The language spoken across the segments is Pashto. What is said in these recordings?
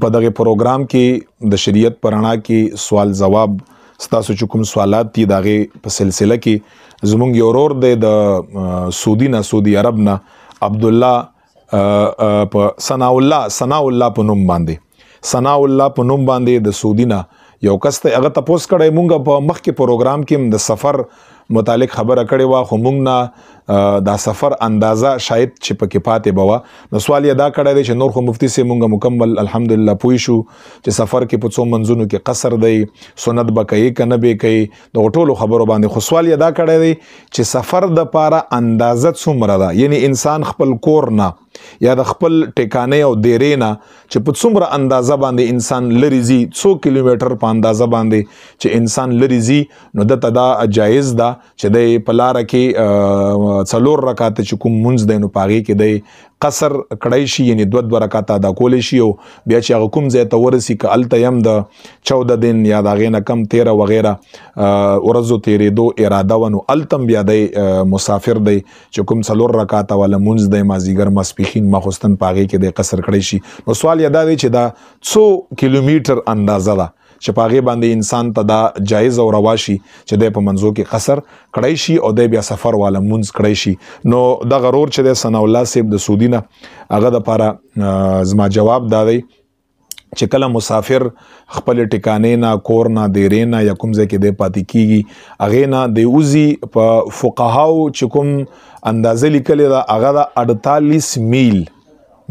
په دغه پروګرام کې د شریعت پرانا کې سوال جواب ستاسو کوم سوالات دي دغه په سلسله کې زمونږ یو ورور دی د سعودي نه سعودي عرب نه عبد الله په ثناء الله ثناء الله په نوم باندې ثناء الله په نوم باندې د سعودي نه یو کس ته هغه تاسو کړه مونږ په مخکې پروګرام کې د سفر متعلق خبره کړې وا خو مونږ نه دا سفر اندازا شاید چې پکې پاتې بوا نو سوال یې دا کړی دی چې نور خو مفتی سي مونږ مکمل الحمدلله پوي شو چې سفر کې په څو منځونو کې قصر دی سنت به کوي کنه به کوي د ټولو خبرو باندې خو سوال یې دا کړی دی چې سفر د پاره اندازه څومره ده یعنی انسان خپل کور نه یا د خپل ټکانې او دیرې نه چې په څومره اندازه باندې انسان لری زی 100 کیلومتر په اندازه باندې چې انسان لری زی نو د تدا جایز ده چې د پلار کې څلور رکعات چې کوم منځ دینو پاغي کې دی قصر کړای شي یعنی دوه دوه رکعات ادا کول شي او بیا چې هغه کوم ځای ته ورسی ک الته يم د 14 دن یا دا غینه کم 13 وغیرہ ورځو تیرې دو اراده ونو التم بیا د مسافر دی چې کوم څلور رکعات ول منځ د مازیګر مسپخین مخستن پاغه کې د قصر کړی شي نو سوال یاده دی چې دا 100 کیلومتر اندازه ده چې پاغه باندې انسان ته دا جایز او روا شي چې د په منځو کې قصر کړی شي او د بیا سفر والا منځ کړی شي نو د غرور چې د سنا الله سیب د سودینه هغه د لپاره زما جواب دادی چې کله مسافر خپل ټکانې نه کور نه دیرې نه یا کوم ځای کې د پاتې کیږي اغه نه د اوزي په فقهاو چې کوم اندازې لیکل دا اغه د 48 میل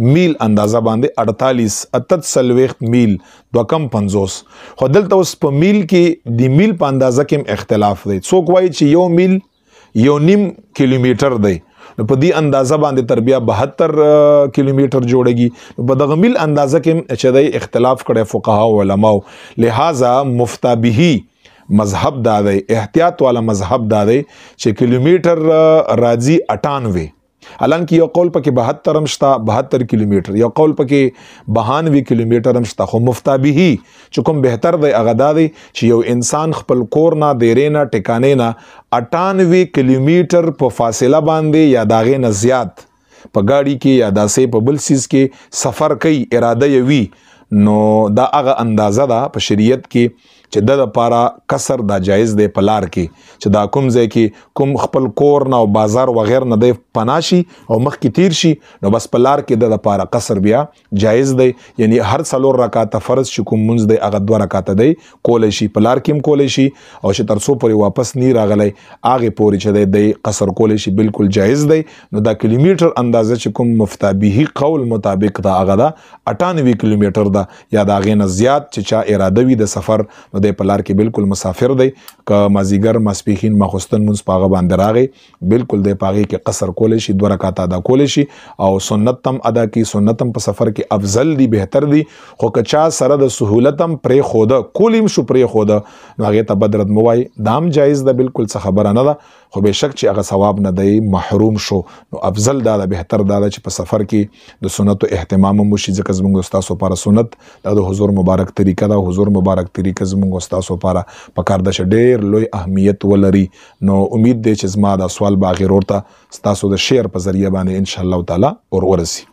میل اندازه باندې 48 سلويخت میل دوکم 50 خو دلته اوس په میل کې د میل په اندازه کې هم اختلاف دی څوک وایي چې یو میل یو نیم کیلومتر دی نو په دې اندازه باندې تر بیا 72 کیلومتر جوړیږي په دغه میل اندازه کې چې د اختلاف کړي فقها او علما لہذا مفتابهی مذهب دا دی احتیاط والا مذهب دا دی چې کیلومتر راځي 98 حالانکه یو قول پکې 72 رمشتا 72 کیلومتر یو قول پکې 92 کیلومتر رمشتا خو مفتا به چې کوم بهتر دی هغه دا دی چې یو انسان خپل کور نه دیرې نه ټکانې نه 98 کیلومتر په فاصله باندې یا داغې نه زیات په گاډي کې یا داسې په بل سیس کې سفر کوي اراده یوي نو دا هغه اندازه ده په شریعت کې چې د لپاره کسر دا جایز دی په لار کې چې دا کوم ځای کې کوم خپل کور نه او بازار و غیر نه دی پناشي او مخ کې تیر شي نو بس په لار کې د لپاره کسر بیا جایز دی یعنی هر څلور رکعات فرض چې کوم منځ دی هغه دوه رکعات دی کولای شي په لار کې هم کولای شي او چې تر څو پورې واپس نه راغلی هغه پورې چې دی د قصر کولای شي بالکل جایز دی نو دا کیلومتر اندازه چې کوم مفتابهي قول مطابق دا هغه دا 98 کیلومتر دا ډالره یا دا غې نه زیات چې چا اراده وي د سفر نو د پلار کې بالکل مسافر دی ک مازیګر مسپیخین مخستن مونږ پاغه باندې راغې بالکل د پاغه کې قصر کول شي دوه رکعات ادا کول شي او سنت تم ادا کی سنت تم په سفر کې افضل دی بهتر دی خو کچا سره د سہولتم پرې خوده کولیم شو پرې خوده نو هغه ته بدرت موای دام جایز ده دا بالکل څه خبره نه ده خو به شک چې هغه ثواب نه دی محروم شو نو افضل دا ده بهتر دا ده چې په سفر کې د سنتو اهتمام مو شي ځکه زموږ استادو لپاره سنت خدمت دا د حضور مبارک طریقه دا حضور مبارک طریقه زموږ استادو لپاره پکار د ډېر لوی اهمیت ولري نو امید دی چې زما دا سوال باغیر ورته تاسو د شیر په ذریعہ باندې ان شاء الله تعالی اور ورسی